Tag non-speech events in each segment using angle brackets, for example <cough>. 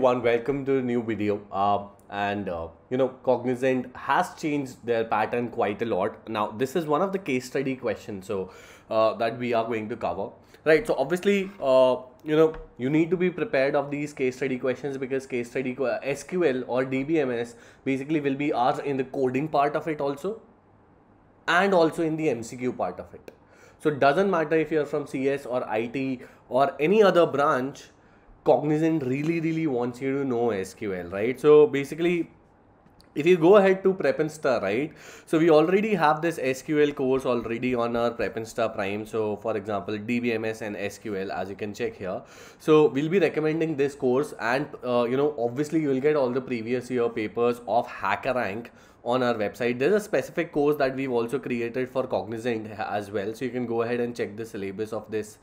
everyone welcome to a new video uh, and uh, you know cognizant has changed their pattern quite a lot now this is one of the case study questions so uh, that we are going to cover right so obviously uh, you know you need to be prepared of these case study questions because case study uh, sql or dbms basically will be asked in the coding part of it also and also in the mcq part of it so it doesn't matter if you're from cs or it or any other branch Cognizant really, really wants you to know SQL, right? So basically, if you go ahead to PrepInsta, right? So we already have this SQL course already on our PrepInsta Prime. So for example, DBMS and SQL, as you can check here. So we'll be recommending this course and, uh, you know, obviously you will get all the previous year papers of HackerRank on our website. There's a specific course that we've also created for Cognizant as well. So you can go ahead and check the syllabus of this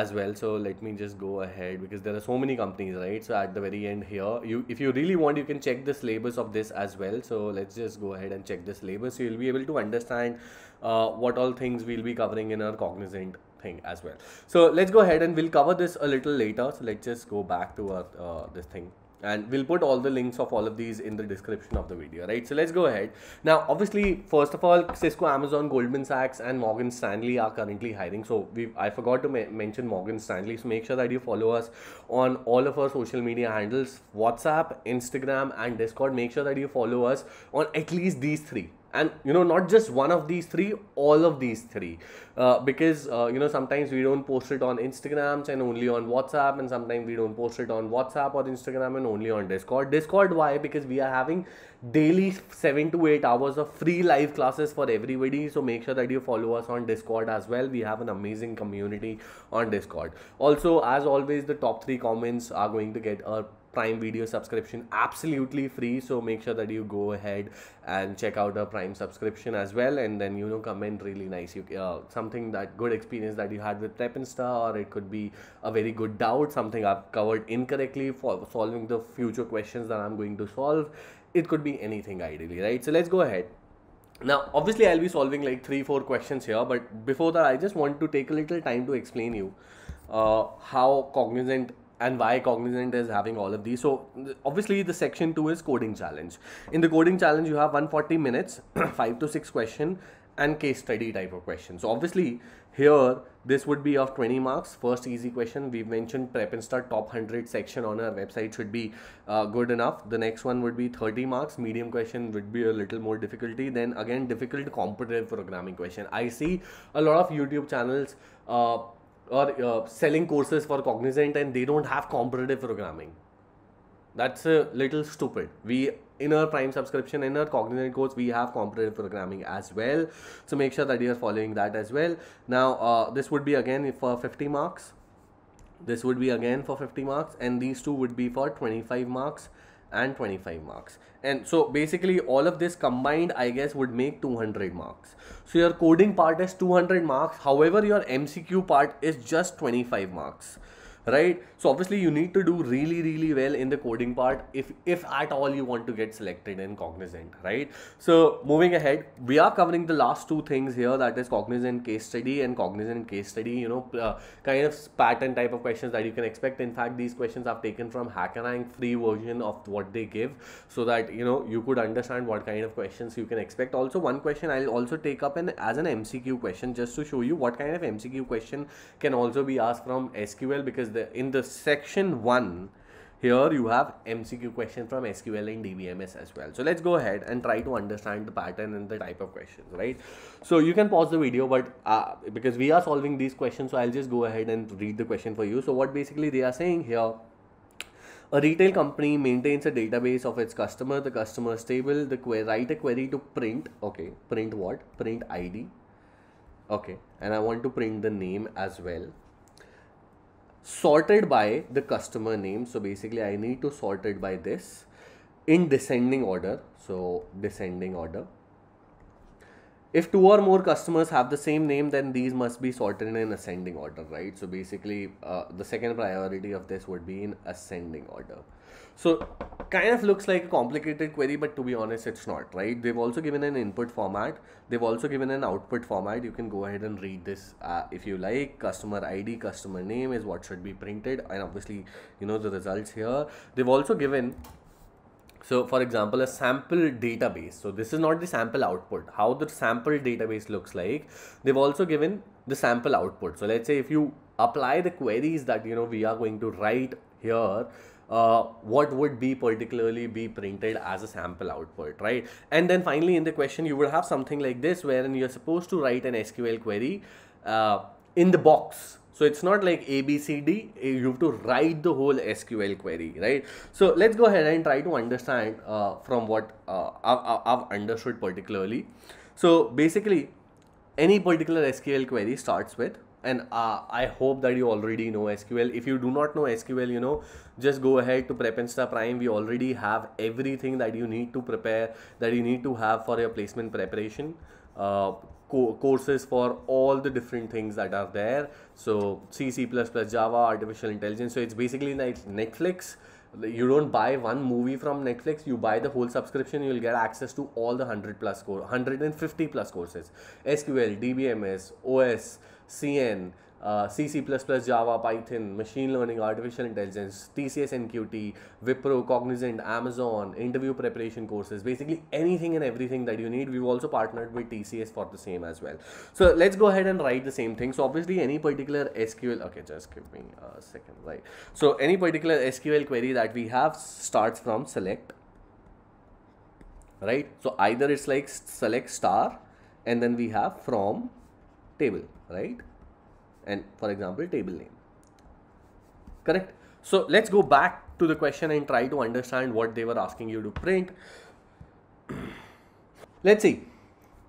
as well so let me just go ahead because there are so many companies right so at the very end here you if you really want you can check the syllabus of this as well so let's just go ahead and check the syllabus so you'll be able to understand uh, what all things we'll be covering in our cognizant thing as well so let's go ahead and we'll cover this a little later so let's just go back to our uh, this thing and we'll put all the links of all of these in the description of the video right so let's go ahead now obviously first of all cisco amazon goldman sachs and morgan stanley are currently hiring so we i forgot to mention morgan stanley so make sure that you follow us on all of our social media handles whatsapp instagram and discord make sure that you follow us on at least these three and you know not just one of these three all of these three uh, because uh, you know sometimes we don't post it on instagrams and only on whatsapp and sometimes we don't post it on whatsapp or instagram and only on discord discord why because we are having daily 7 to 8 hours of free live classes for everybody so make sure that you follow us on discord as well we have an amazing community on discord also as always the top 3 comments are going to get a Prime Video subscription absolutely free. So make sure that you go ahead and check out a Prime subscription as well. And then, you know, comment really nice. You, uh, something that good experience that you had with PrepInsta, or it could be a very good doubt, something I've covered incorrectly for solving the future questions that I'm going to solve. It could be anything ideally, right? So let's go ahead now obviously i'll be solving like three four questions here but before that i just want to take a little time to explain you uh, how cognizant and why Cognizant is having all of these. So obviously the section 2 is coding challenge. In the coding challenge you have 140 minutes, <clears throat> 5 to 6 question and case study type of questions. So obviously here this would be of 20 marks. First easy question we've mentioned prep and start top 100 section on our website should be uh, good enough. The next one would be 30 marks. Medium question would be a little more difficulty. Then again difficult competitive programming question. I see a lot of YouTube channels uh, or uh, selling courses for Cognizant and they don't have comparative programming. That's a little stupid. We in our prime subscription in our cognizant course we have comparative programming as well so make sure that you are following that as well now uh, this would be again for 50 marks this would be again for 50 marks and these two would be for 25 marks and 25 marks and so basically all of this combined i guess would make 200 marks so your coding part is 200 marks however your mcq part is just 25 marks right so obviously you need to do really really well in the coding part if if at all you want to get selected in cognizant right so moving ahead we are covering the last two things here that is cognizant case study and cognizant case study you know uh, kind of pattern type of questions that you can expect in fact these questions are taken from hackerrank free version of what they give so that you know you could understand what kind of questions you can expect also one question i'll also take up in as an mcq question just to show you what kind of mcq question can also be asked from sql because the in the section 1 here you have MCQ questions from SQL and DBMS as well. So let's go ahead and try to understand the pattern and the type of questions, right? So you can pause the video, but uh, because we are solving these questions, so I'll just go ahead and read the question for you. So what basically they are saying here a retail company maintains a database of its customer, the customer's table, the query, write a query to print, okay, print what? Print ID, okay, and I want to print the name as well, sorted by the customer name. So basically I need to sort it by this in descending order. So descending order. If two or more customers have the same name, then these must be sorted in ascending order, right? So basically uh, the second priority of this would be in ascending order. So kind of looks like a complicated query, but to be honest, it's not, right? They've also given an input format. They've also given an output format. You can go ahead and read this uh, if you like. Customer ID, customer name is what should be printed. And obviously, you know, the results here. They've also given so for example, a sample database. So this is not the sample output, how the sample database looks like. They've also given the sample output. So let's say if you apply the queries that, you know, we are going to write here, uh, what would be particularly be printed as a sample output, right? And then finally in the question, you would have something like this wherein you're supposed to write an SQL query uh, in the box. So it's not like ABCD, you have to write the whole SQL query, right? So let's go ahead and try to understand uh, from what uh, I've, I've understood particularly. So basically, any particular SQL query starts with and uh, i hope that you already know sql if you do not know sql you know just go ahead to Prepinsta prime we already have everything that you need to prepare that you need to have for your placement preparation uh, co courses for all the different things that are there so c c++ java artificial intelligence so it's basically like netflix you don't buy one movie from netflix you buy the whole subscription you'll get access to all the 100 plus course 150 plus courses sql dbms os CN, uh, C, C++, Java, Python, Machine Learning, Artificial Intelligence, TCS NQT, Wipro, Cognizant, Amazon, interview preparation courses, basically anything and everything that you need. We've also partnered with TCS for the same as well. So let's go ahead and write the same thing. So obviously any particular SQL, okay, just give me a second, right? So any particular SQL query that we have starts from select, right? So either it's like select star and then we have from table, right? And for example, table name. Correct. So let's go back to the question and try to understand what they were asking you to print. <clears throat> let's see,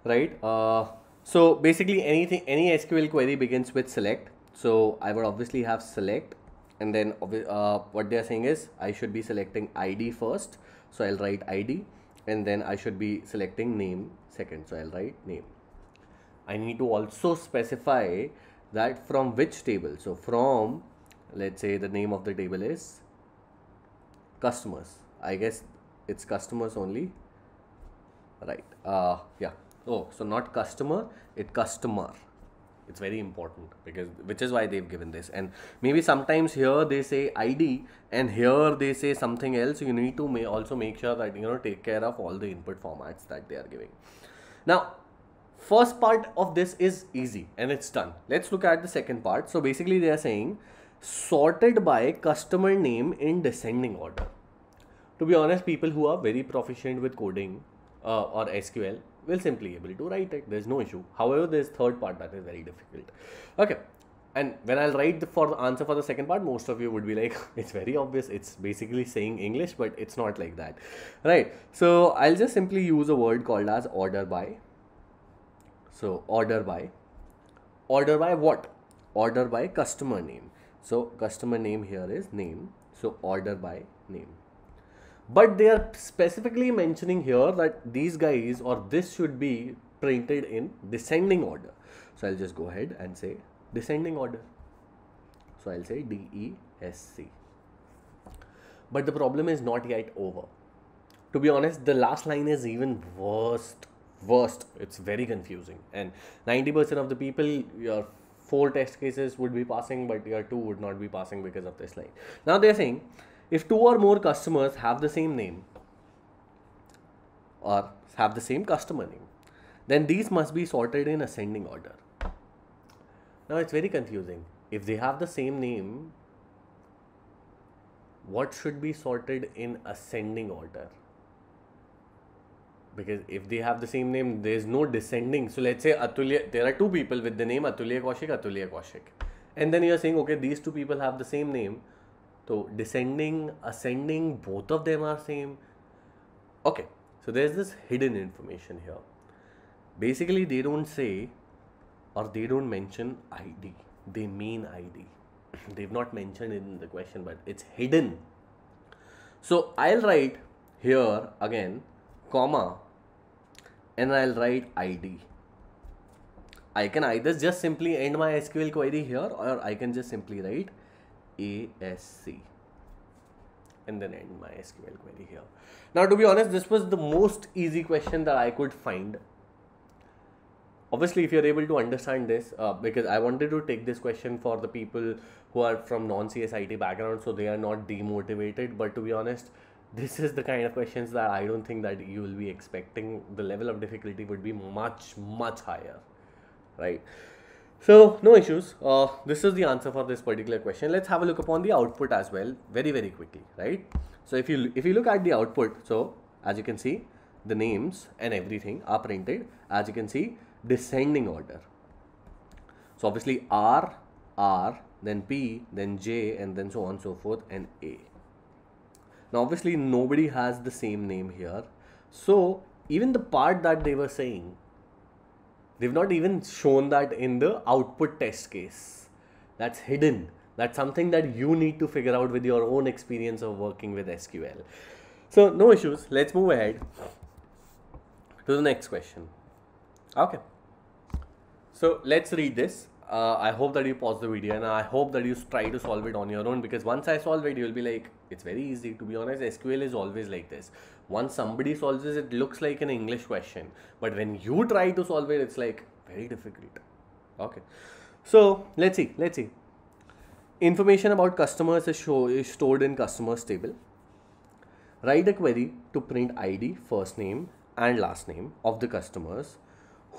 right? Uh, so basically anything, any SQL query begins with select. So I would obviously have select and then uh, what they're saying is I should be selecting ID first. So I'll write ID and then I should be selecting name second. So I'll write name. I need to also specify that from which table. So from, let's say the name of the table is customers. I guess it's customers only, right? Uh, yeah. Oh, so not customer, it customer. It's very important because which is why they've given this. And maybe sometimes here they say ID and here they say something else. You need to may also make sure that you know take care of all the input formats that they are giving. Now first part of this is easy and it's done. Let's look at the second part. So basically they are saying sorted by customer name in descending order. To be honest, people who are very proficient with coding uh, or SQL will simply able to write it. There's no issue. However, this third part that is very difficult. Okay. And when I'll write the, for the answer for the second part, most of you would be like, <laughs> it's very obvious. It's basically saying English, but it's not like that. Right. So I'll just simply use a word called as order by so order by order by what? Order by customer name. So customer name here is name. So order by name. But they are specifically mentioning here that these guys or this should be printed in descending order. So I'll just go ahead and say descending order. So I'll say DESC. But the problem is not yet over. To be honest, the last line is even worst worst it's very confusing and 90% of the people your four test cases would be passing but your two would not be passing because of this line now they're saying if two or more customers have the same name or have the same customer name then these must be sorted in ascending order now it's very confusing if they have the same name what should be sorted in ascending order because if they have the same name, there's no descending. So let's say Atulya, there are two people with the name Atulya Kaushik, Atulya Kaushik. And then you're saying, okay, these two people have the same name. So descending, ascending, both of them are same. Okay, so there's this hidden information here. Basically, they don't say or they don't mention ID. They mean ID. <clears throat> They've not mentioned it in the question, but it's hidden. So I'll write here again, comma, and I'll write id. I can either just simply end my SQL query here or I can just simply write ASC and then end my SQL query here. Now to be honest, this was the most easy question that I could find. Obviously, if you're able to understand this, uh, because I wanted to take this question for the people who are from non-CSIT background, so they are not demotivated. But to be honest, this is the kind of questions that I don't think that you will be expecting. The level of difficulty would be much, much higher, right? So no issues. Uh, this is the answer for this particular question. Let's have a look upon the output as well, very, very quickly, right? So if you if you look at the output, so as you can see, the names and everything are printed as you can see descending order. So obviously R, R, then P, then J, and then so on so forth, and A. Now obviously nobody has the same name here. So even the part that they were saying, they've not even shown that in the output test case. That's hidden. That's something that you need to figure out with your own experience of working with SQL. So no issues. Let's move ahead to the next question. Okay. So let's read this uh, I hope that you pause the video and I hope that you try to solve it on your own because once I solve it, you'll be like, it's very easy. To be honest, SQL is always like this. Once somebody solves it, it looks like an English question. But when you try to solve it, it's like very difficult. Okay. So let's see. Let's see. Information about customers is, show, is stored in customers table. Write a query to print ID, first name and last name of the customers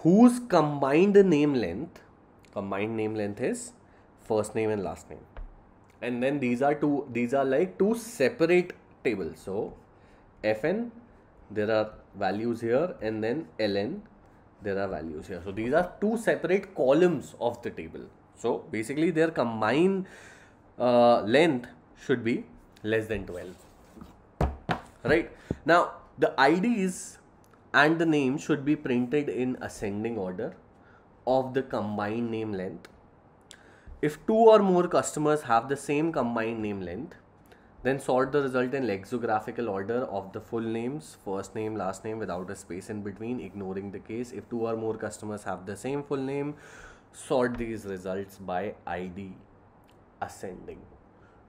whose combined name length combined name length is first name and last name and then these are two these are like two separate tables so fn there are values here and then ln there are values here so these are two separate columns of the table so basically their combined uh, length should be less than 12 right now the ids and the name should be printed in ascending order of the combined name length. If two or more customers have the same combined name length, then sort the result in lexicographical order of the full names, first name, last name without a space in between, ignoring the case. If two or more customers have the same full name, sort these results by ID ascending.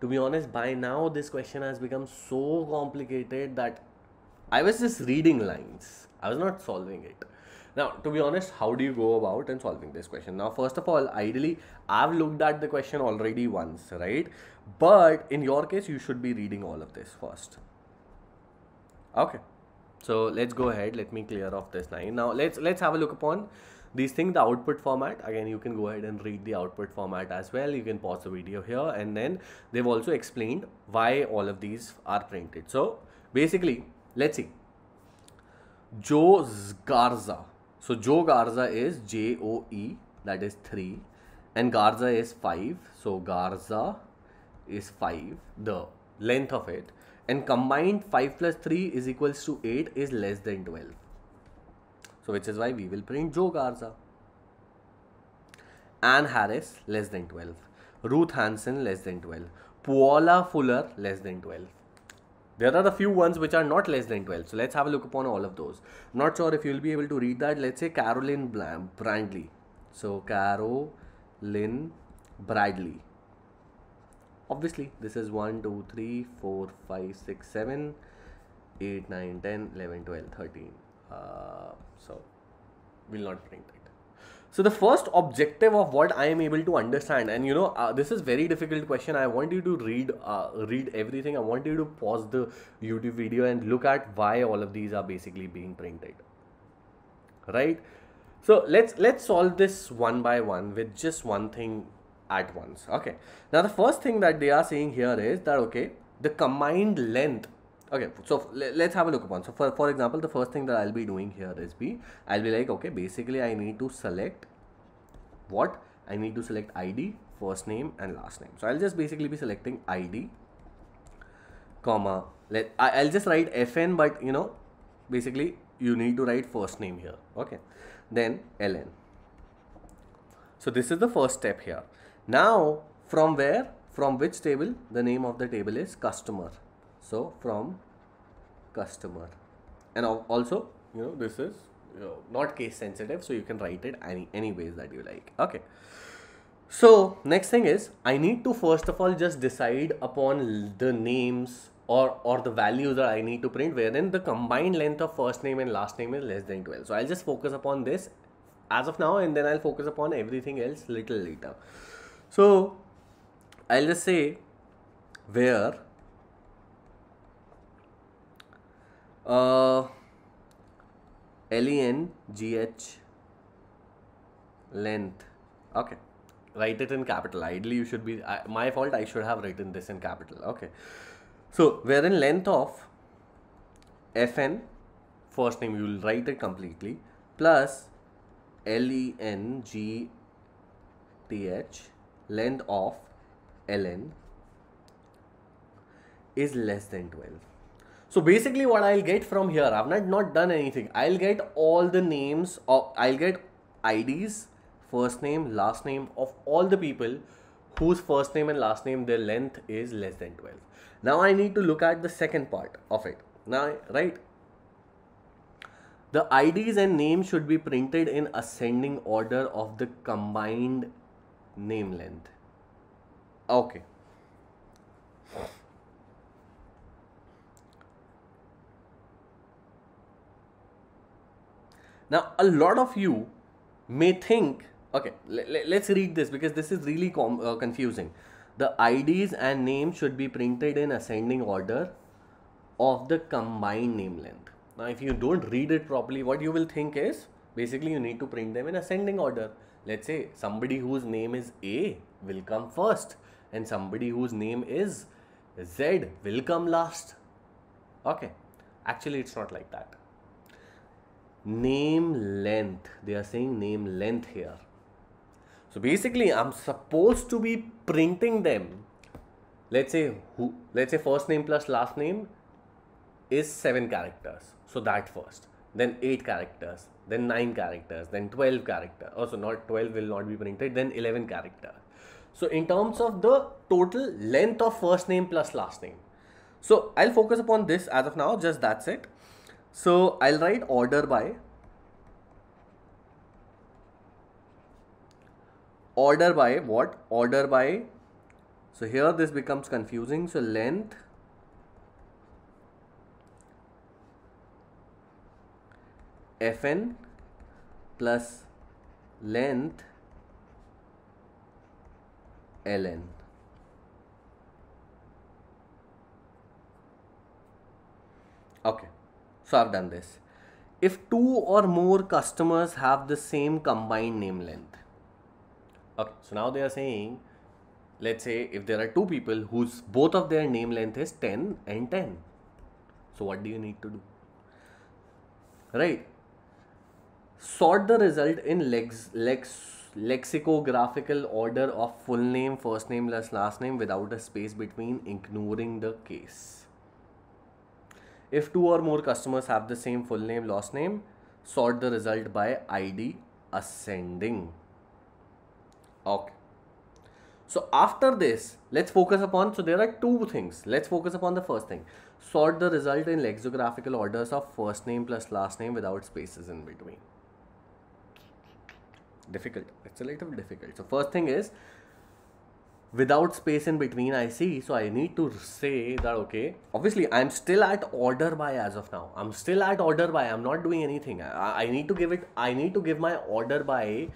To be honest, by now this question has become so complicated that I was just reading lines. I was not solving it. Now, to be honest, how do you go about in solving this question? Now, first of all, ideally, I've looked at the question already once, right? But in your case, you should be reading all of this first. Okay. So let's go ahead. Let me clear off this line. Now let's let's have a look upon these things the output format again you can go ahead and read the output format as well you can pause the video here and then they've also explained why all of these are printed so basically let's see joe garza so Joe Garza is J O E, that is 3, and Garza is 5. So Garza is 5, the length of it, and combined 5 plus 3 is equals to 8 is less than 12. So which is why we will print Joe Garza. Anne Harris less than 12. Ruth Hansen less than 12. Paula Fuller less than 12. There are a few ones which are not less than 12. So let's have a look upon all of those. Not sure if you'll be able to read that. Let's say Caroline Bradley. So Caroline Bradley. Obviously, this is 1, 2, 3, 4, 5, 6, 7, 8, 9, 10, 11, 12, 13. Uh, so we'll not print that. So the first objective of what I am able to understand, and you know, uh, this is very difficult question. I want you to read uh, read everything. I want you to pause the YouTube video and look at why all of these are basically being printed. Right. So let's let's solve this one by one with just one thing at once. Okay. Now the first thing that they are saying here is that okay, the combined length okay so let's have a look upon so for, for example the first thing that i'll be doing here is be i'll be like okay basically i need to select what i need to select id first name and last name so i'll just basically be selecting id comma let I, i'll just write fn but you know basically you need to write first name here okay then ln so this is the first step here now from where from which table the name of the table is customer so from customer and also you know this is you know, not case sensitive so you can write it any any ways that you like okay so next thing is i need to first of all just decide upon the names or or the values that i need to print wherein the combined length of first name and last name is less than 12 so i'll just focus upon this as of now and then i'll focus upon everything else little later so i'll just say where Uh, L-E-N-G-H length. Okay. Write it in capital. Ideally, you should be... I, my fault, I should have written this in capital. Okay. So, wherein length of Fn, first name, you will write it completely, plus L-E-N-G-T-H, length of Ln is less than 12. So basically what I'll get from here, I've not, not done anything. I'll get all the names or I'll get IDs, first name, last name of all the people whose first name and last name, their length is less than 12. Now I need to look at the second part of it. Now, right? The IDs and names should be printed in ascending order of the combined name length. Okay. Now, a lot of you may think, okay, let's read this because this is really uh, confusing. The IDs and names should be printed in ascending order of the combined name length. Now, if you don't read it properly, what you will think is basically you need to print them in ascending order. Let's say somebody whose name is A will come first and somebody whose name is Z will come last. Okay, actually, it's not like that name length they are saying name length here so basically i'm supposed to be printing them let's say who let's say first name plus last name is 7 characters so that first then 8 characters then 9 characters then 12 characters also oh, not 12 will not be printed then 11 characters so in terms of the total length of first name plus last name so i'll focus upon this as of now just that's it so I'll write order by order by what order by so here this becomes confusing so length fn plus length ln okay so I've done this. If two or more customers have the same combined name length. Okay, so now they are saying, let's say if there are two people whose both of their name length is 10 and 10. So what do you need to do? Right. Sort the result in lex lex lexicographical order of full name, first name plus last name without a space between, ignoring the case. If two or more customers have the same full name, last name, sort the result by ID ascending. Okay. So after this, let's focus upon, so there are two things. Let's focus upon the first thing. Sort the result in lexicographical orders of first name plus last name without spaces in between. Difficult. It's a little difficult. So first thing is, without space in between I see so I need to say that okay obviously I'm still at order by as of now I'm still at order by I'm not doing anything I, I need to give it I need to give my order by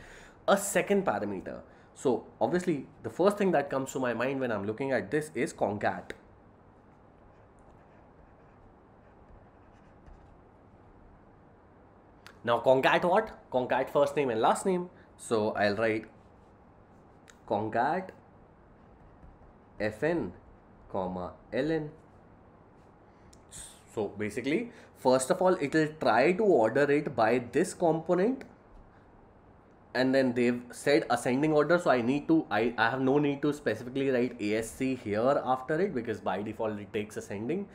a second parameter so obviously the first thing that comes to my mind when I'm looking at this is concat now concat what concat first name and last name so I'll write concat Fn comma Ln. So basically, first of all, it will try to order it by this component and then they've said ascending order so i need to I, I have no need to specifically write asc here after it because by default it takes ascending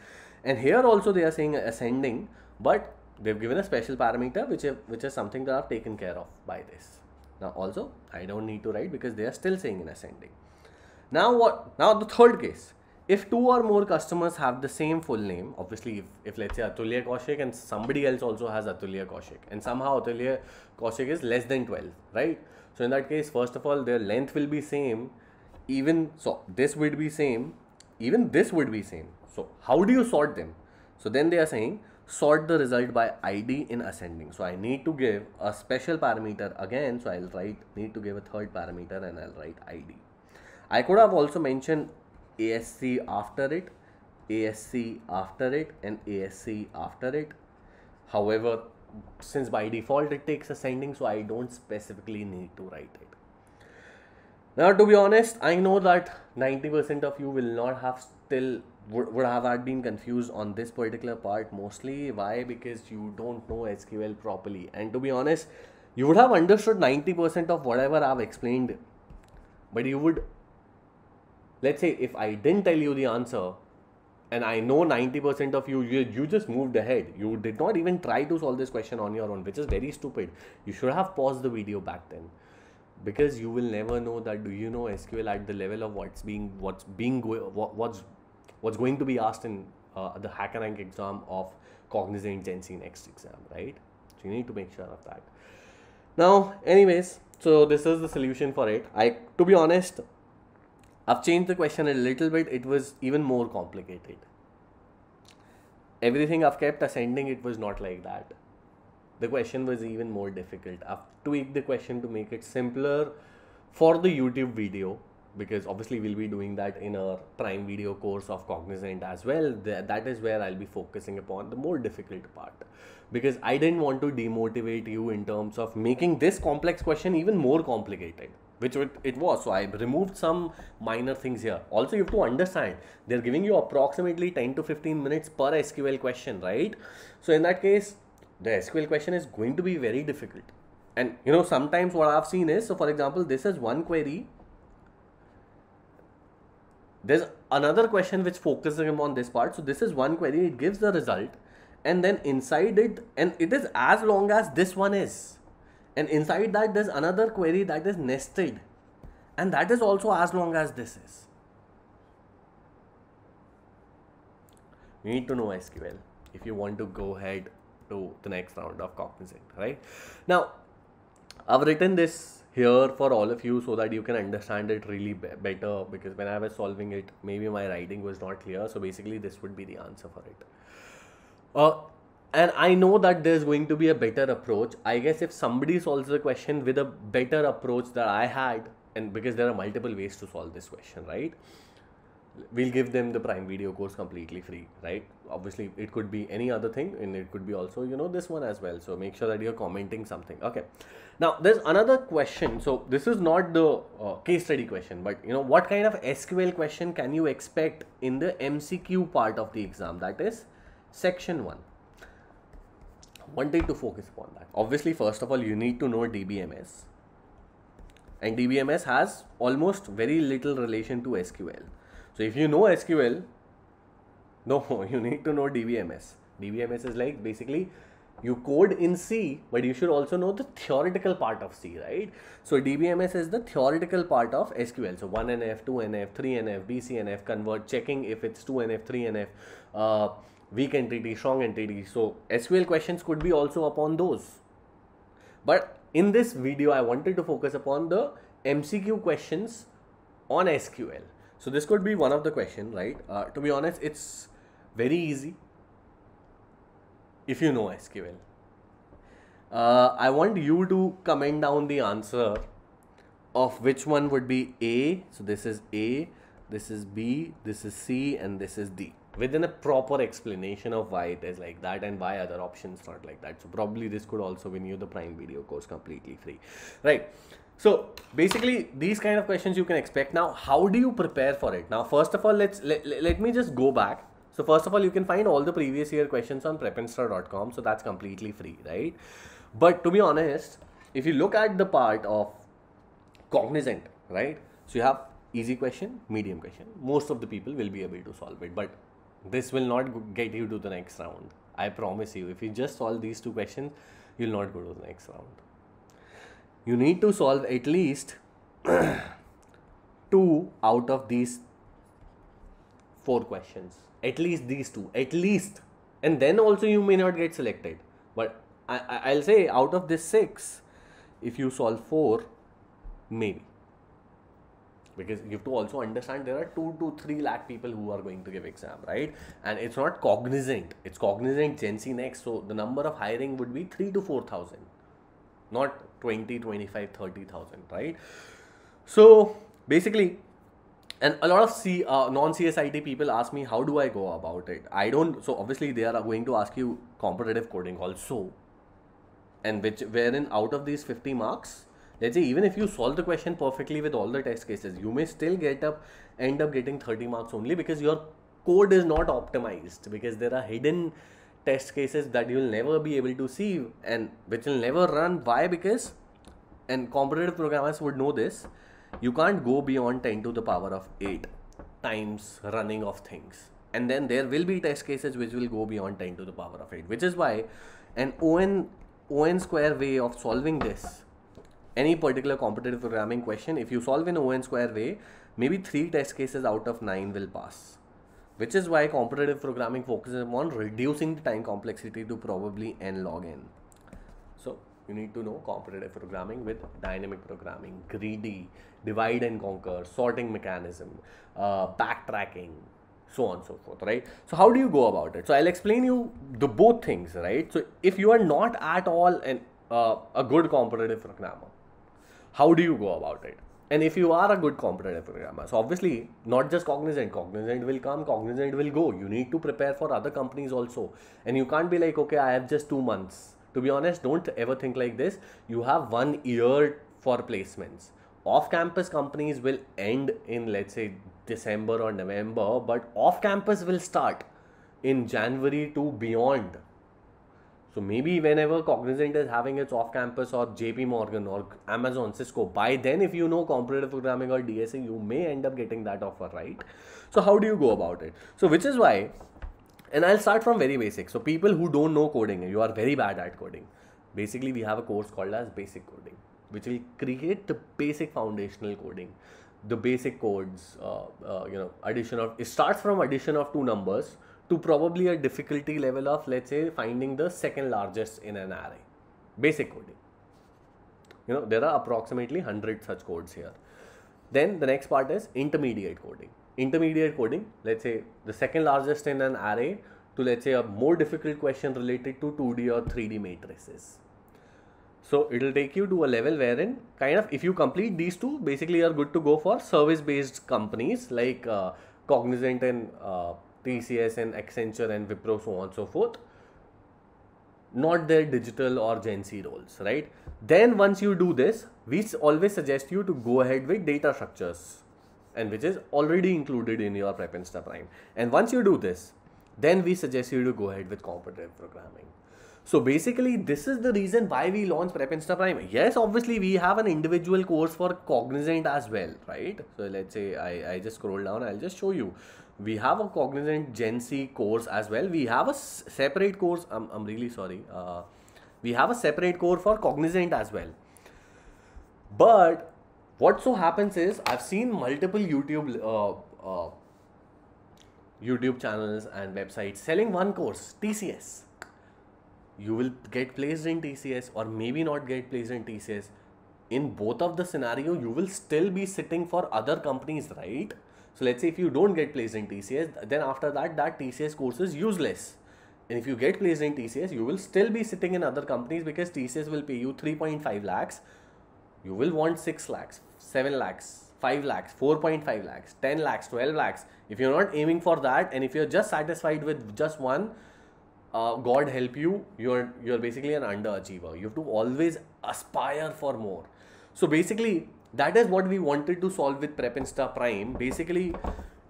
and here also they are saying ascending but they've given a special parameter which is which is something that i've taken care of by this now also i don't need to write because they are still saying in ascending now what? Now the third case. If two or more customers have the same full name, obviously, if, if let's say Atulya Kaushik and somebody else also has Atulya Kaushik, and somehow Atulya Kaushik is less than 12, right? So in that case, first of all, their length will be same. Even so, this would be same. Even this would be same. So how do you sort them? So then they are saying sort the result by id in ascending so i need to give a special parameter again so i'll write need to give a third parameter and i'll write id I could have also mentioned ASC after it, ASC after it and ASC after it. However, since by default it takes ascending so I don't specifically need to write it. Now to be honest, I know that 90% of you will not have still would, have had been confused on this particular part mostly why because you don't know SQL properly and to be honest you would have understood 90% of whatever I've explained but you would let's say if I didn't tell you the answer, and I know 90% of you, you, you just moved ahead. You did not even try to solve this question on your own, which is very stupid. You should have paused the video back then, because you will never know that do you know SQL at the level of what's being what's being what, what's what's going to be asked in uh, the HackerRank exam of Cognizant Gen C next exam, right? So you need to make sure of that. Now, anyways, so this is the solution for it. I to be honest, I've changed the question a little bit. It was even more complicated. Everything I've kept ascending, it was not like that. The question was even more difficult. I've tweaked the question to make it simpler for the YouTube video because obviously we'll be doing that in our prime video course of cognizant as well that is where i'll be focusing upon the more difficult part because i didn't want to demotivate you in terms of making this complex question even more complicated which it, it was. So I removed some minor things here. Also, you have to understand they're giving you approximately 10 to 15 minutes per SQL question, right? So in that case, the SQL question is going to be very difficult. And you know, sometimes what I've seen is, so for example, this is one query. There's another question which focuses on this part. So this is one query, it gives the result. And then inside it, and it is as long as this one is and inside that there's another query that is nested and that is also as long as this is you need to know sql if you want to go ahead to the next round of cognizant right now i've written this here for all of you so that you can understand it really be better because when i was solving it maybe my writing was not clear so basically this would be the answer for it uh, and I know that there's going to be a better approach. I guess if somebody solves the question with a better approach that I had, and because there are multiple ways to solve this question, right? We'll give them the Prime Video course completely free, right? Obviously, it could be any other thing, and it could be also, you know, this one as well. So make sure that you're commenting something. Okay. Now, there's another question. So this is not the uh, case study question, but you know, what kind of SQL question can you expect in the MCQ part of the exam? That is section one wanted to focus upon that. Obviously, first of all, you need to know DBMS. And DBMS has almost very little relation to SQL. So if you know SQL, <laughs> no, you need to know DBMS. DBMS is like basically you code in C, but you should also know the theoretical part of C, right? So DBMS is the theoretical part of SQL. So 1NF, 2NF, 3NF, BCNF, convert, checking if it's 2NF, 3NF, uh, weak entity, strong entity. So SQL questions could be also upon those. But in this video, I wanted to focus upon the MCQ questions on SQL. So this could be one of the question, right? Uh, to be honest, it's very easy if you know SQL. Uh, I want you to comment down the answer of which one would be A. So this is A, this is B, this is C, and this is D within a proper explanation of why it is like that and why other options not like that so probably this could also win you the prime video course completely free right so basically these kind of questions you can expect now how do you prepare for it now first of all let's let, let me just go back so first of all you can find all the previous year questions on prepinstar.com so that's completely free right but to be honest if you look at the part of cognizant right so you have easy question medium question most of the people will be able to solve it but this will not get you to the next round. I promise you, if you just solve these two questions, you'll not go to the next round. You need to solve at least <clears throat> two out of these four questions. At least these two, at least. And then also you may not get selected. But I, I'll say out of this six, if you solve four, maybe because you have to also understand there are 2 to 3 lakh people who are going to give exam right and it's not cognizant it's cognizant gen z next so the number of hiring would be 3 to 4000 not 20 25 30000 right so basically and a lot of C, uh, non-CSIT people ask me how do I go about it. I don't. So obviously they are going to ask you competitive coding also, and which wherein out of these fifty marks, Let's say even if you solve the question perfectly with all the test cases, you may still get up, end up getting 30 marks only because your code is not optimized because there are hidden test cases that you'll never be able to see and which will never run. Why? Because, and competitive programmers would know this, you can't go beyond 10 to the power of 8 times running of things. And then there will be test cases which will go beyond 10 to the power of 8, which is why an ON, ON square way of solving this any particular competitive programming question, if you solve in ON square way, maybe three test cases out of nine will pass. Which is why competitive programming focuses on reducing the time complexity to probably n log n. So you need to know competitive programming with dynamic programming, greedy, divide and conquer, sorting mechanism, uh, backtracking, so on and so forth right so how do you go about it so i'll explain you the both things right so if you are not at all an uh, a good competitive programmer how do you go about it and if you are a good competent programmer so obviously not just cognizant cognizant will come cognizant will go you need to prepare for other companies also and you can't be like okay i have just 2 months to be honest don't ever think like this you have 1 year for placements off campus companies will end in let's say december or november but off campus will start in january to beyond so maybe whenever Cognizant is having its off-campus or JP Morgan or Amazon, Cisco, by then if you know comparative programming or DSA, you may end up getting that offer, right? So how do you go about it? So which is why, and I'll start from very basic. So people who don't know coding, you are very bad at coding. Basically, we have a course called as basic coding, which will create the basic foundational coding the basic codes uh, uh, you know addition of it starts from addition of two numbers to probably a difficulty level of let's say finding the second largest in an array basic coding you know there are approximately 100 such codes here then the next part is intermediate coding intermediate coding let's say the second largest in an array to let's say a more difficult question related to 2d or 3d matrices so it will take you to a level wherein kind of if you complete these two basically you are good to go for service based companies like uh, cognizant and uh, TCS and Accenture and Wipro, so on and so forth. Not their digital or Gen C roles, right? Then once you do this, we always suggest you to go ahead with data structures and which is already included in your prep and prime. And once you do this, then we suggest you to go ahead with competitive programming. So basically, this is the reason why we launched Prep Insta Prime. Yes, obviously, we have an individual course for Cognizant as well, right? So let's say I, I just scroll down, I'll just show you we have a cognizant gen c course as well we have a separate course i'm, I'm really sorry uh, we have a separate course for cognizant as well but what so happens is i've seen multiple youtube uh, uh, youtube channels and websites selling one course tcs you will get placed in tcs or maybe not get placed in tcs in both of the scenario you will still be sitting for other companies right so let's say if you don't get placed in TCS, then after that, that TCS course is useless. And if you get placed in TCS, you will still be sitting in other companies because TCS will pay you 3.5 lakhs. You will want 6 lakhs, 7 lakhs, 5 lakhs, 4.5 lakhs, 10 lakhs, 12 lakhs. If you're not aiming for that and if you're just satisfied with just one, uh, God help you, you're, you're basically an underachiever. You have to always aspire for more. So basically, that is what we wanted to solve with prep and star prime basically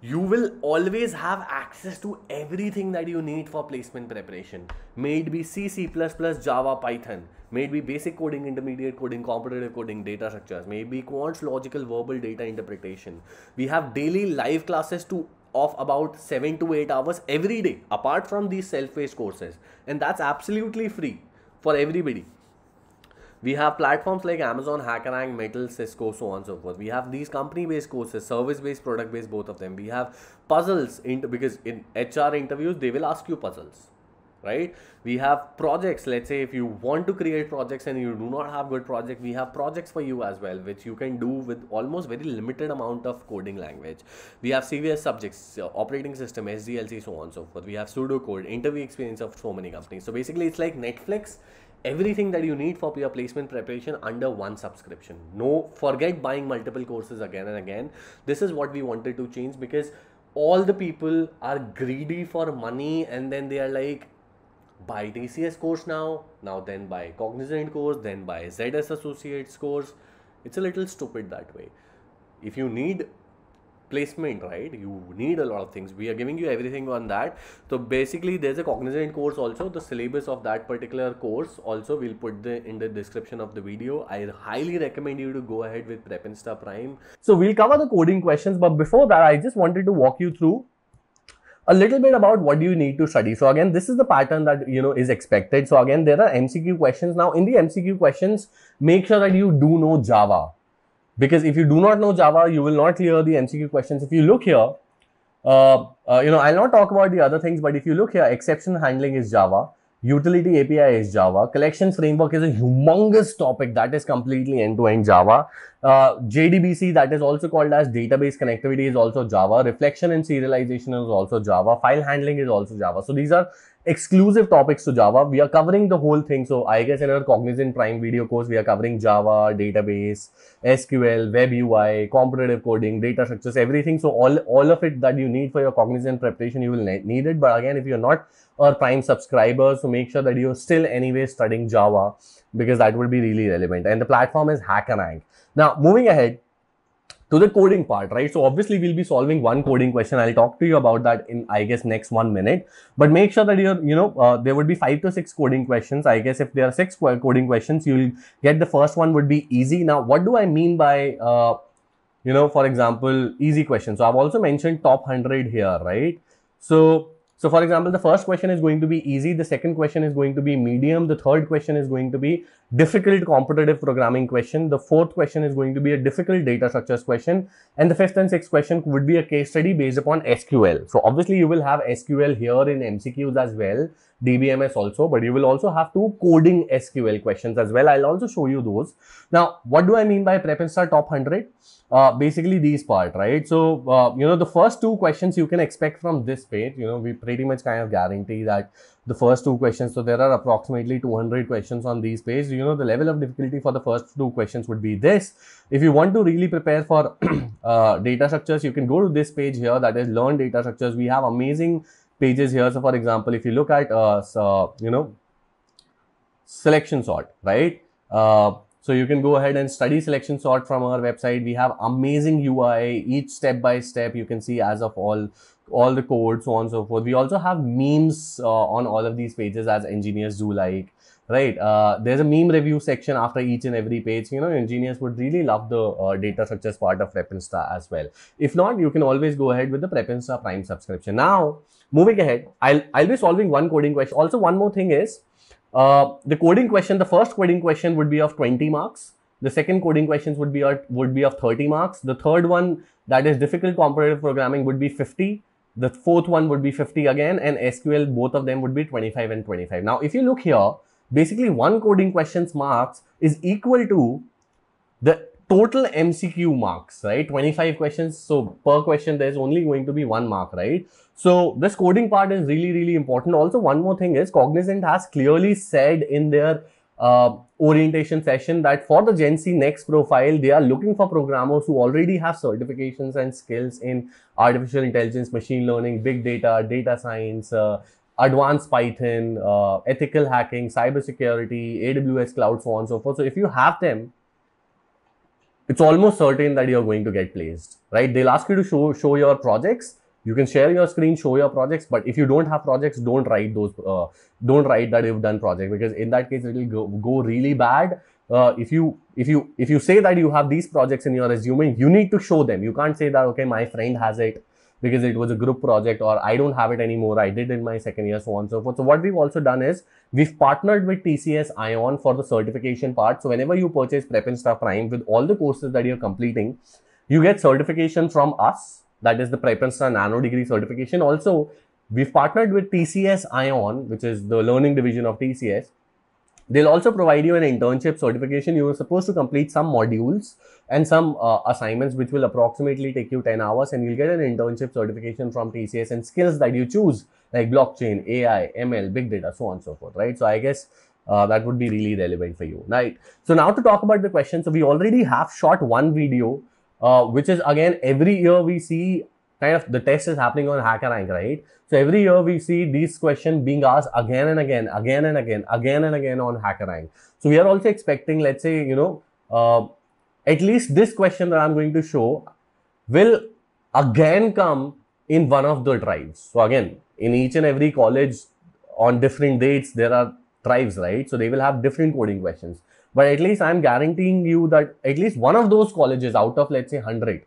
you will always have access to everything that you need for placement preparation may it be c c++ java python may it be basic coding intermediate coding competitive coding data structures may it be quants logical verbal data interpretation we have daily live classes to of about 7 to 8 hours every day apart from these self-paced courses and that's absolutely free for everybody we have platforms like Amazon, HackerRank, Metal, Cisco, so on and so forth. We have these company-based courses, service-based, product-based, both of them. We have puzzles because in HR interviews they will ask you puzzles, right? We have projects. Let's say if you want to create projects and you do not have good project, we have projects for you as well, which you can do with almost very limited amount of coding language. We have CVS subjects, uh, operating system, SDLC, so on and so forth. We have pseudocode, interview experience of so many companies. So basically, it's like Netflix everything that you need for your placement preparation under one subscription. No, forget buying multiple courses again and again. This is what we wanted to change because all the people are greedy for money and then they are like, buy TCS course now, now then buy Cognizant course, then buy ZS Associates course. It's a little stupid that way. If you need placement right you need a lot of things we are giving you everything on that so basically there's a cognizant course also the syllabus of that particular course also we'll put the in the description of the video i highly recommend you to go ahead with PrepInsta prime so we'll cover the coding questions but before that i just wanted to walk you through a little bit about what you need to study so again this is the pattern that you know is expected so again there are mcq questions now in the mcq questions make sure that you do know java because if you do not know Java, you will not clear the MCQ questions. If you look here, uh, uh, you know, I'll not talk about the other things, but if you look here, exception handling is Java. Utility API is Java. collections framework is a humongous topic that is completely end-to-end -end Java. Uh, JDBC that is also called as database connectivity is also Java. Reflection and serialization is also Java. File handling is also Java. So these are exclusive topics to Java. We are covering the whole thing. So I guess in our Cognizant Prime video course, we are covering Java, database, SQL, web UI, competitive coding, data structures, everything. So all, all of it that you need for your Cognizant preparation, you will need it. But again, if you're not a Prime subscriber, so make sure that you're still anyway studying Java because that would be really relevant. And the platform is Hackamang. Now, moving ahead, to the coding part, right? So obviously we'll be solving one coding question. I'll talk to you about that in, I guess, next one minute. But make sure that you're, you know, uh, there would be five to six coding questions. I guess if there are six coding questions, you'll get the first one would be easy. Now, what do I mean by, uh, you know, for example, easy question? So I've also mentioned top 100 here, right? So so for example, the first question is going to be easy. The second question is going to be medium. The third question is going to be difficult competitive programming question. The fourth question is going to be a difficult data structures question. And the fifth and sixth question would be a case study based upon SQL. So obviously you will have SQL here in MCQs as well. DBMS also, but you will also have two coding SQL questions as well. I'll also show you those. Now, what do I mean by prep and top 100? Uh, basically these part, right? So, uh, you know, the first two questions you can expect from this page, you know, we pretty much kind of guarantee that the first two questions, so there are approximately 200 questions on these pages. you know, the level of difficulty for the first two questions would be this. If you want to really prepare for <clears throat> uh, data structures, you can go to this page here that is learn data structures. We have amazing pages here. So for example, if you look at, uh, uh, you know, selection sort, right? Uh, so you can go ahead and study selection sort from our website. We have amazing UI, each step by step you can see as of all all the code, so on and so forth. We also have memes uh, on all of these pages as engineers do like, right? Uh, there's a meme review section after each and every page. You know, engineers would really love the uh, data structures part of PrepInsta as well. If not, you can always go ahead with the PrepInsta Prime subscription. Now, Moving ahead, I'll, I'll be solving one coding question. Also, one more thing is, uh, the coding question, the first coding question would be of 20 marks. The second coding questions would be, at, would be of 30 marks. The third one, that is difficult comparative programming, would be 50 the fourth one would be 50 again and SQL both of them would be 25 and 25. Now if you look here basically one coding questions marks is equal to the total MCQ marks, right? 25 questions. So per question, there's only going to be one mark, right? So this coding part is really, really important. Also, one more thing is Cognizant has clearly said in their uh, orientation session that for the Gen C next profile, they are looking for programmers who already have certifications and skills in artificial intelligence, machine learning, big data, data science, uh, advanced Python, uh, ethical hacking, cybersecurity, AWS cloud, so on and so forth. So if you have them, it's almost certain that you're going to get placed, right? They'll ask you to show, show your projects. You can share your screen, show your projects, but if you don't have projects, don't write those, uh, don't write that you've done project because in that case, it'll go, go really bad. Uh, if you if you if you say that you have these projects in your resume, you need to show them. You can't say that okay, my friend has it because it was a group project or I don't have it anymore. I did in my second year, so on and so forth. So what we've also done is we've partnered with TCS ION for the certification part. So whenever you purchase Prep and Staff Prime with all the courses that you're completing, you get certification from us. That is the Prep and Staff Nano Degree certification. Also, we've partnered with TCS ION, which is the learning division of TCS They'll also provide you an internship certification. You are supposed to complete some modules and some uh, assignments, which will approximately take you 10 hours, and you'll get an internship certification from TCS and skills that you choose, like blockchain, AI, ML, big data, so on and so forth, right? So I guess uh, that would be really relevant for you, right? So now to talk about the question. So we already have shot one video, uh, which is again, every year we see kind of the test is happening on hacker rank right so every year we see these questions being asked again and again again and again again and again on hacker rank so we are also expecting let's say you know uh, at least this question that i'm going to show will again come in one of the tribes so again in each and every college on different dates there are tribes right so they will have different coding questions but at least i'm guaranteeing you that at least one of those colleges out of let's say 100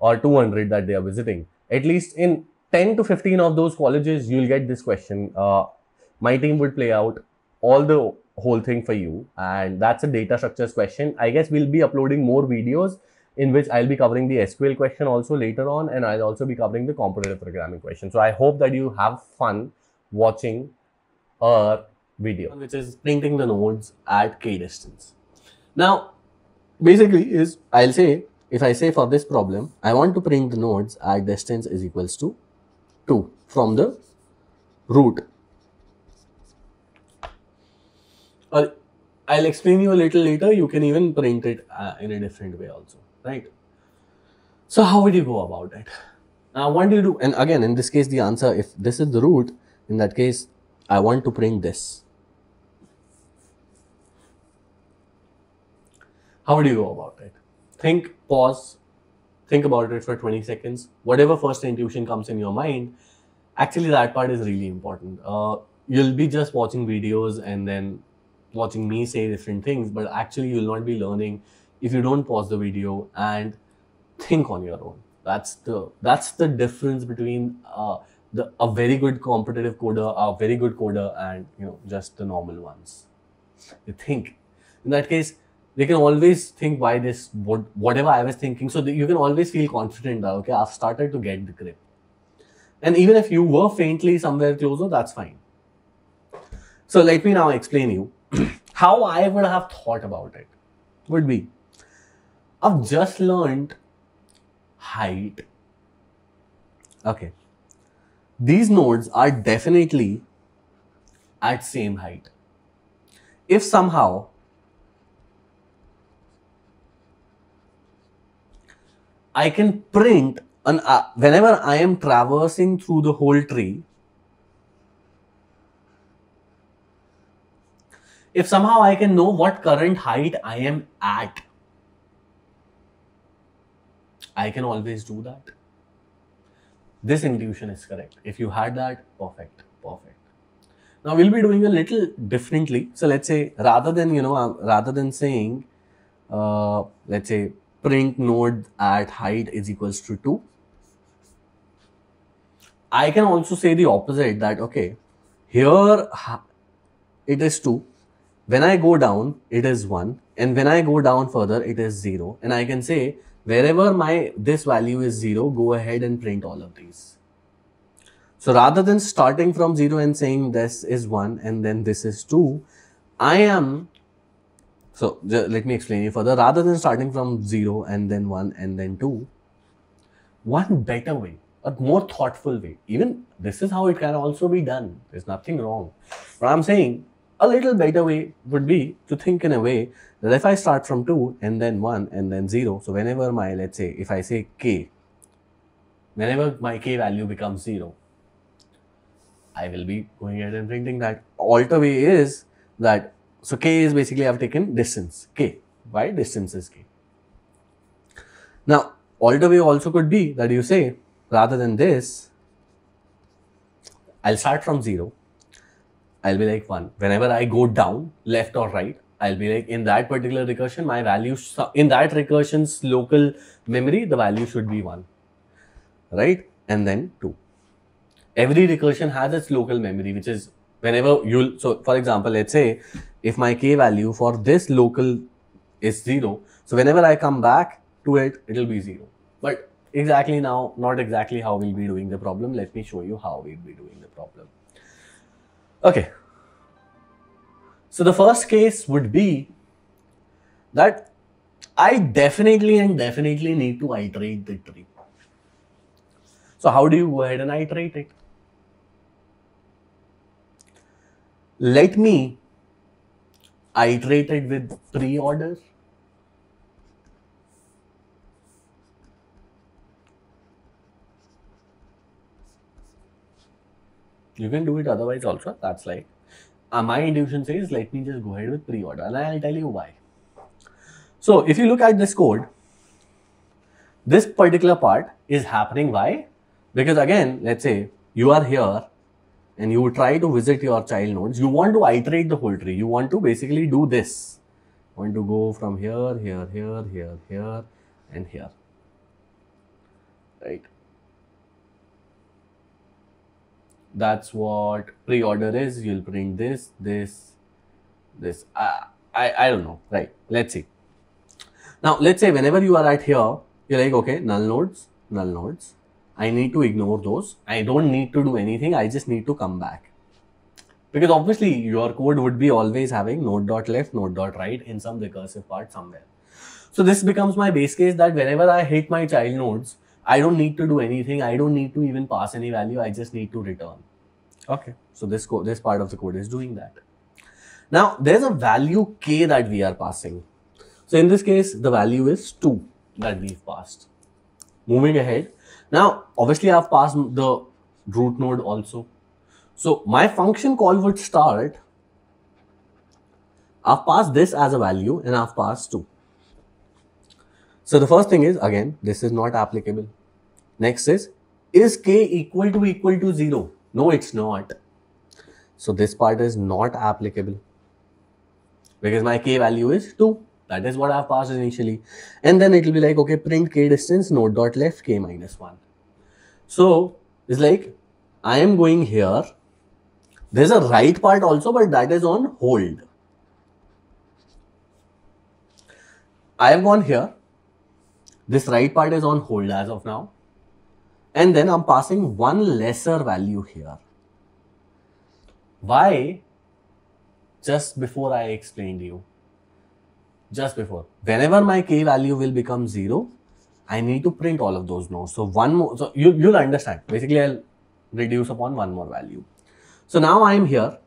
or 200 that they are visiting. At least in 10 to 15 of those colleges, you'll get this question. Uh, my team would play out all the whole thing for you. And that's a data structures question. I guess we'll be uploading more videos in which I'll be covering the SQL question also later on. And I'll also be covering the competitive programming question. So I hope that you have fun watching our video, which is printing the nodes at k distance. Now, basically is I'll say if I say for this problem, I want to print the nodes at distance is equals to 2 from the root. I'll explain you a little later, you can even print it uh, in a different way also, right? So how would you go about it? Now what do you do? And again, in this case, the answer, if this is the root, in that case, I want to print this. How would you go about it? think, pause, think about it for 20 seconds. Whatever first intuition comes in your mind, actually that part is really important. Uh, you'll be just watching videos and then watching me say different things, but actually you'll not be learning if you don't pause the video and think on your own. That's the that's the difference between uh, the a very good competitive coder, a very good coder, and you know just the normal ones. You think. In that case, they can always think why this what, whatever i was thinking so you can always feel confident that okay i've started to get the grip and even if you were faintly somewhere closer that's fine so let me now explain you <clears throat> how i would have thought about it would be i've just learned height okay these nodes are definitely at same height if somehow I can print an uh, whenever I am traversing through the whole tree, if somehow I can know what current height I am at, I can always do that. This intuition is correct. If you had that, perfect, perfect. Now we'll be doing a little differently. So let's say rather than, you know, rather than saying, uh, let's say print node at height is equals to 2. I can also say the opposite that, okay, here it is 2. When I go down, it is 1. And when I go down further, it is 0. And I can say wherever my this value is 0, go ahead and print all of these. So rather than starting from 0 and saying this is 1 and then this is 2, I am so let me explain you further. Rather than starting from zero and then one and then two, one better way, a more thoughtful way. Even this is how it can also be done. There's nothing wrong. But I'm saying a little better way would be to think in a way that if I start from 2 and then 1 and then 0, so whenever my, let's say, if I say k, whenever my k value becomes 0, I will be going ahead and printing that. Alter way is that so k is basically I have taken distance k by distance is k. Now the way also could be that you say rather than this I'll start from 0 I'll be like 1 whenever I go down left or right I'll be like in that particular recursion my value in that recursion's local memory the value should be 1 right and then 2 every recursion has its local memory which is whenever you'll so for example let's say if my k value for this local is 0, so whenever I come back to it, it'll be 0. But exactly now, not exactly how we'll be doing the problem. Let me show you how we'll be doing the problem. Okay. So the first case would be that I definitely and definitely need to iterate the tree. So how do you go ahead and iterate it? Let me iterated with pre-orders? You can do it otherwise also. That's like uh, my intuition says, let me just go ahead with pre-order and I'll tell you why. So if you look at this code, this particular part is happening. Why? Because again, let's say you are here and you try to visit your child nodes, you want to iterate the whole tree. You want to basically do this. You want to go from here, here, here, here, here, and here. Right. That's what pre-order is. You'll print this, this, this. I, I, I don't know. Right. Let's see. Now, let's say whenever you are at here, you're like, okay, null nodes, null nodes, I need to ignore those. I don't need to do anything. I just need to come back. Because obviously your code would be always having node dot left, node dot right in some recursive part somewhere. So this becomes my base case that whenever I hit my child nodes, I don't need to do anything. I don't need to even pass any value. I just need to return. Okay. So this code, this part of the code is doing that. Now there's a value k that we are passing. So in this case, the value is 2 that we've passed. Moving ahead, now, obviously I've passed the root node also. So my function call would start, I've passed this as a value and I've passed 2. So the first thing is, again, this is not applicable. Next is, is k equal to equal to 0? No, it's not. So this part is not applicable because my k value is 2. That is what I've passed initially. And then it will be like, okay, print k distance node dot left k minus 1. So it's like, I am going here. There's a right part also, but that is on hold. I have gone here. This right part is on hold as of now. And then I'm passing one lesser value here. Why? Just before I explained you just before. Whenever my k value will become 0, I need to print all of those nodes. So one more, so you, you'll understand. Basically, I'll reduce upon one more value. So now I'm here.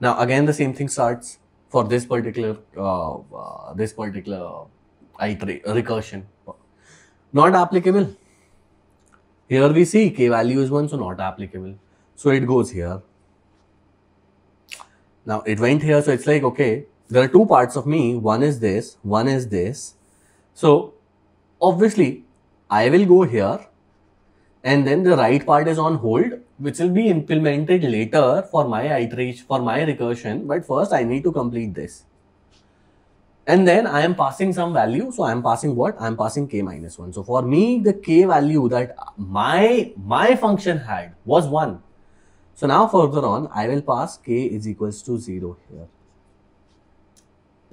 Now again, the same thing starts for this particular, uh, uh, this particular recursion. Not applicable. Here we see k value is 1, so not applicable. So it goes here. Now it went here, so it's like, okay, there are two parts of me. One is this, one is this. So obviously I will go here and then the right part is on hold, which will be implemented later for my iteration, for my recursion. But first I need to complete this. And then I am passing some value. So I am passing what? I am passing k minus 1. So for me, the k value that my, my function had was 1. So now further on, I will pass k is equals to 0 here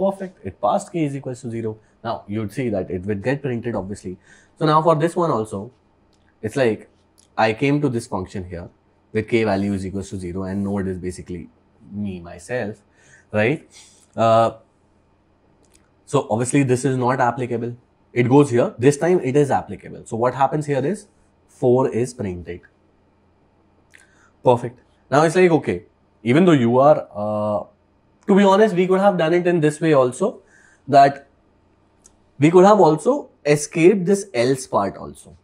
perfect it passed k is equals to 0 now you'd see that it would get printed obviously so now for this one also it's like i came to this function here with k value is equals to 0 and node is basically me myself right uh, so obviously this is not applicable it goes here this time it is applicable so what happens here is 4 is printed perfect now it's like okay even though you are uh, to be honest, we could have done it in this way also that we could have also escaped this else part also.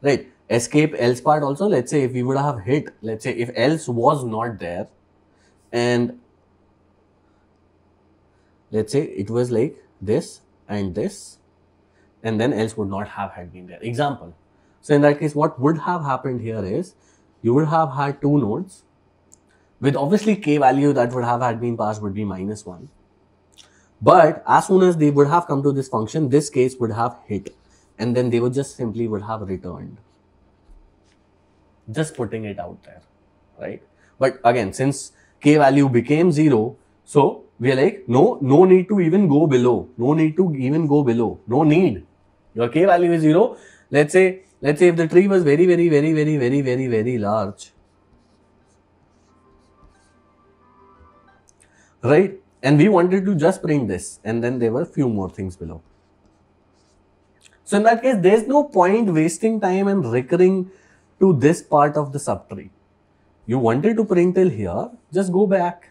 Right, escape else part also, let's say if we would have hit, let's say if else was not there and let's say it was like this and this and then else would not have had been there. Example. So in that case, what would have happened here is you would have had two nodes with obviously k value that would have had been passed would be minus 1. But as soon as they would have come to this function, this case would have hit and then they would just simply would have returned. Just putting it out there, right? But again, since k value became 0, so we are like, no, no need to even go below. No need to even go below. No need. Your k value is 0. Let's say, let's say if the tree was very, very, very, very, very, very, very large, right? And we wanted to just print this and then there were few more things below. So in that case, there's no point wasting time and recurring to this part of the subtree. You wanted to print till here, just go back.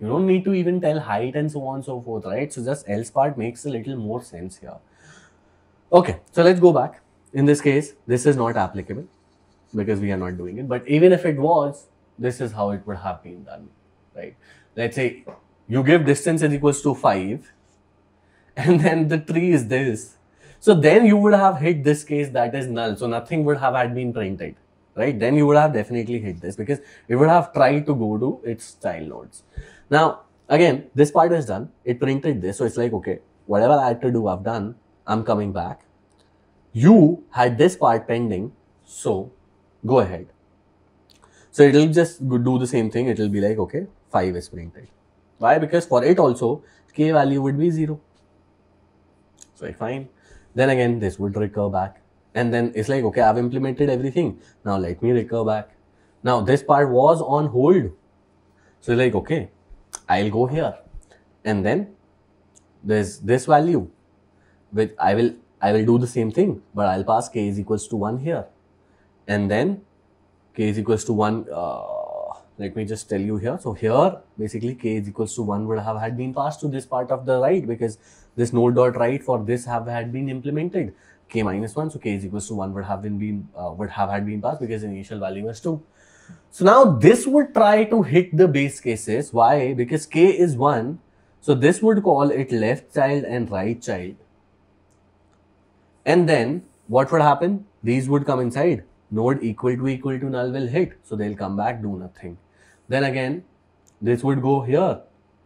You don't need to even tell height and so on and so forth, right? So just else part makes a little more sense here. Okay, so let's go back. In this case, this is not applicable because we are not doing it. But even if it was, this is how it would have been done right? Let's say you give distance is equals to 5 <laughs> and then the tree is this. So then you would have hit this case that is null. So nothing would have had been printed, right? Then you would have definitely hit this because it would have tried to go to its child nodes. Now, again, this part is done. It printed this. So it's like, okay, whatever I had to do, I've done. I'm coming back. You had this part pending. So go ahead. So it'll just do the same thing. It'll be like, okay, 5 is printed. Why? Because for it also, k value would be 0. So I find, then again, this would recur back. And then it's like, okay, I've implemented everything. Now let me recur back. Now this part was on hold. So like, okay, I'll go here. And then there's this value, which I will, I will do the same thing, but I'll pass k is equals to 1 here. And then k is equals to 1, uh, let me just tell you here. So here basically k is equals to 1 would have had been passed to this part of the right because this node dot right for this have had been implemented k minus 1. So k is equals to 1 would have been, been uh, would have had been passed because initial value was 2. So now this would try to hit the base cases. Why? Because k is 1. So this would call it left child and right child. And then what would happen? These would come inside node equal to equal to null will hit. So they'll come back, do nothing. Then again, this would go here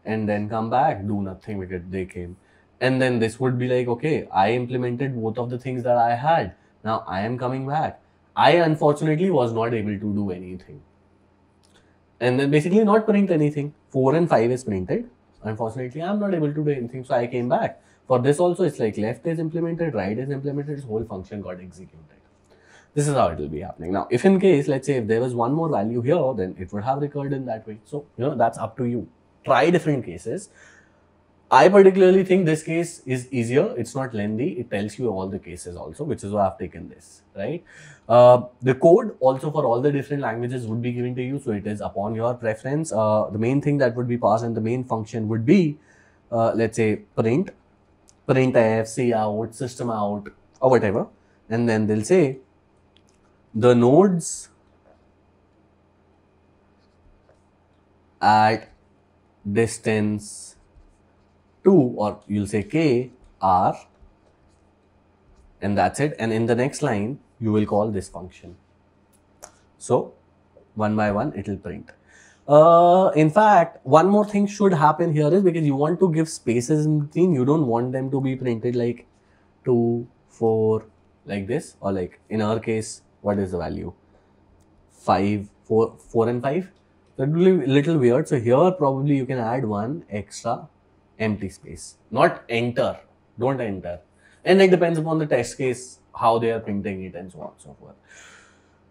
and then come back, do nothing because they came. And then this would be like, okay, I implemented both of the things that I had. Now I am coming back. I unfortunately was not able to do anything. And then basically not print anything. 4 and 5 is printed. Unfortunately, I'm not able to do anything. So I came back. For this also, it's like left is implemented, right is implemented, this whole function got executed. This is how it will be happening. Now, if in case, let's say if there was one more value here, then it would have recurred in that way. So, you know, that's up to you. Try different cases. I particularly think this case is easier. It's not lengthy. It tells you all the cases also, which is why I've taken this, right? Uh, the code also for all the different languages would be given to you. So it is upon your preference. Uh, the main thing that would be passed and the main function would be, uh, let's say print, print a, f, c, out, system out or whatever. And then they'll say the nodes at distance 2 or you'll say k are and that's it and in the next line you will call this function. So one by one it will print. Uh, in fact, one more thing should happen here is because you want to give spaces in between, you don't want them to be printed like 2, 4 like this or like in our case what is the value? 5, 4, 4 and 5. That will be a little weird. So here probably you can add one extra empty space, not enter, don't enter. And it depends upon the test case, how they are printing it and so on and so forth.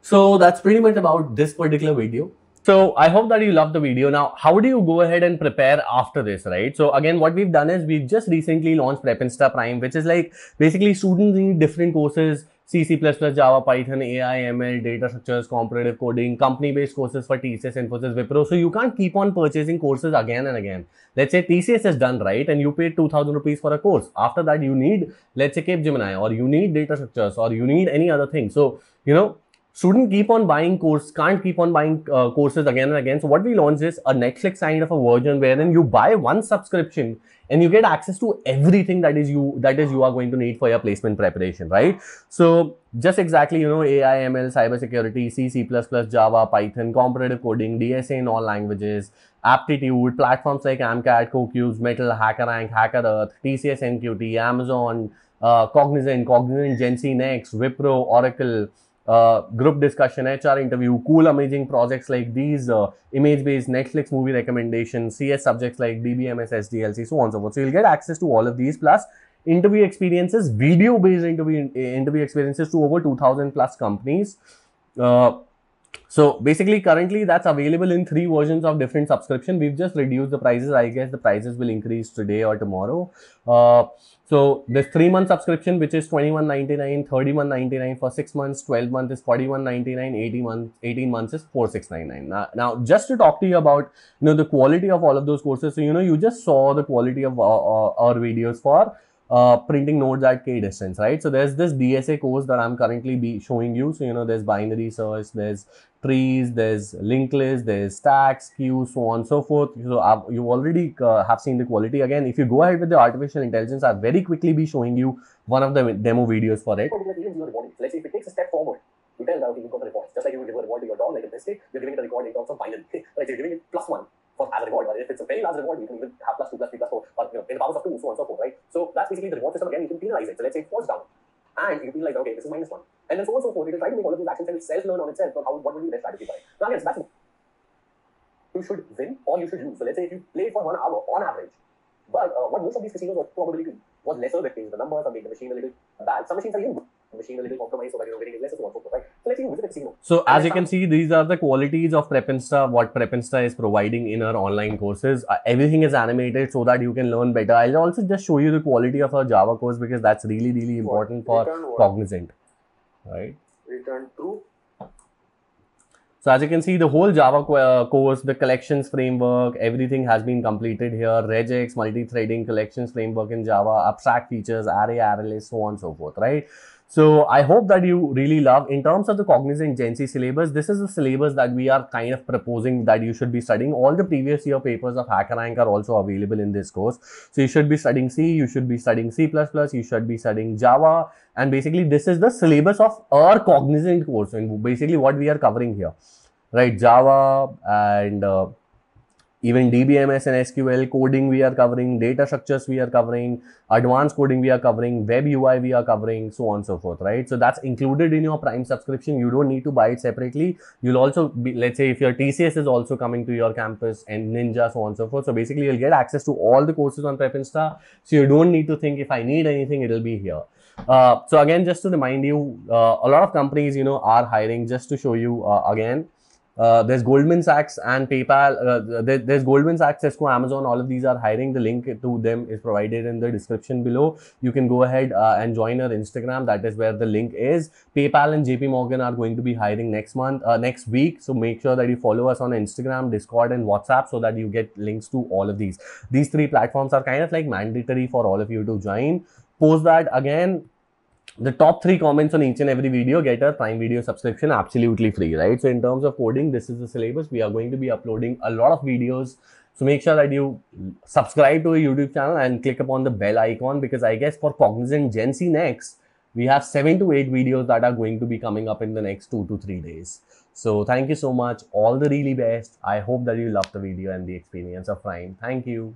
So that's pretty much about this particular video. So I hope that you loved the video. Now, how do you go ahead and prepare after this, right? So again, what we've done is we've just recently launched PrepInsta Prime, which is like basically students need different courses CC plus Java, Python, AI, ML, data structures, comparative coding, company-based courses for TCS, Infosys, Wipro. So you can't keep on purchasing courses again and again. Let's say TCS is done, right? And you paid 2000 rupees for a course. After that, you need, let's say Gemini or you need data structures or you need any other thing. So, you know, shouldn't keep on buying course, can't keep on buying uh, courses again and again. So what we launched is a Netflix kind of a version wherein you buy one subscription and you get access to everything that is you that is you are going to need for your placement preparation right so just exactly you know ai ml security, c c++ java python comparative coding dsa in all languages aptitude platforms like amcat cocubes metal hackerank hackerearth tcs nqt amazon uh, cognizant cognizant gen next wipro oracle uh, group discussion, HR interview, cool, amazing projects like these, uh, image based Netflix movie recommendations, CS subjects like DBMS, SDLC, so on and so forth. So you'll get access to all of these plus interview experiences, video based interview, eh, interview experiences to over 2000 plus companies. Uh, so basically currently that's available in three versions of different subscription. We've just reduced the prices. I guess the prices will increase today or tomorrow. Uh, so this three month subscription, which is 21.99, 31.99 for six months, 12 month is 41.99, 18 months, 18 months is 46.99. Now, now, just to talk to you about, you know, the quality of all of those courses. So, you know, you just saw the quality of our, uh, our, uh, our videos for uh, printing nodes at k distance, right? So there's this DSA course that I'm currently be showing you. So, you know, there's binary search, there's trees, there's linked lists, there's stacks, queues, so on so forth. So I've, you already uh, have seen the quality. Again, if you go ahead with the artificial intelligence, I'll very quickly be showing you one of the demo videos for it. Let's see if it takes a step forward. You tell it how to give the rewards. Just like you would give a reward to your dog, like this case, you're giving it a reward in terms of binary. right, <laughs> so you're giving it plus one for as a reward. If it's a very large reward, you can even have plus two, plus three, plus four, or you know, in the powers of two, so on and so forth, right? So that's basically the reward system again, you can penalize it. So let's say it falls down. And you penalize, okay, this is minus one. And then so on and so forth. You can try to make all of these actions and self-learn on itself on how what would be the best strategy for it. Now again, so that's you should win or you should lose. So let's say if you play for one hour on average, but uh, what most of these casinos were probably do was lesser with things. The numbers or make the machine a little bad. Some machines are even good machine a little compromised so that you're getting less of right? So let's see who's So and as you can see, these are the qualities of PrepInsta, what PrepInsta is providing in our online courses. Uh, everything is animated so that you can learn better. I'll also just show you the quality of our Java course because that's really, really important what? for Cognizant, right? Return true. So as you can see, the whole Java uh, course, the collections framework, everything has been completed here. Regex, multi-threading, collections framework in Java, abstract features, array, list, so on and so forth, right? So I hope that you really love. In terms of the Cognizant Gen C syllabus, this is the syllabus that we are kind of proposing that you should be studying. All the previous year papers of HackerRank are also available in this course. So you should be studying C, you should be studying C++, you should be studying Java. And basically this is the syllabus of our Cognizant course. And basically what we are covering here, right? Java and uh, even DBMS and SQL coding we are covering, data structures we are covering, advanced coding we are covering, web UI we are covering, so on and so forth, right? So that's included in your Prime subscription. You don't need to buy it separately. You'll also be, let's say if your TCS is also coming to your campus and Ninja, so on and so forth. So basically you'll get access to all the courses on PrepInsta. So you don't need to think if I need anything, it'll be here. Uh, so again, just to remind you, uh, a lot of companies, you know, are hiring just to show you uh, again uh, there's Goldman Sachs and PayPal. Uh, there, there's Goldman Sachs, Cisco, Amazon. All of these are hiring. The link to them is provided in the description below. You can go ahead uh, and join our Instagram. That is where the link is. PayPal and JP Morgan are going to be hiring next month, uh, next week. So make sure that you follow us on Instagram, Discord, and WhatsApp so that you get links to all of these. These three platforms are kind of like mandatory for all of you to join. Post that again the top three comments on each and every video get our prime video subscription absolutely free right so in terms of coding this is the syllabus we are going to be uploading a lot of videos so make sure that you subscribe to the youtube channel and click upon the bell icon because i guess for cognizant gen c next we have seven to eight videos that are going to be coming up in the next two to three days so thank you so much all the really best i hope that you love the video and the experience of prime thank you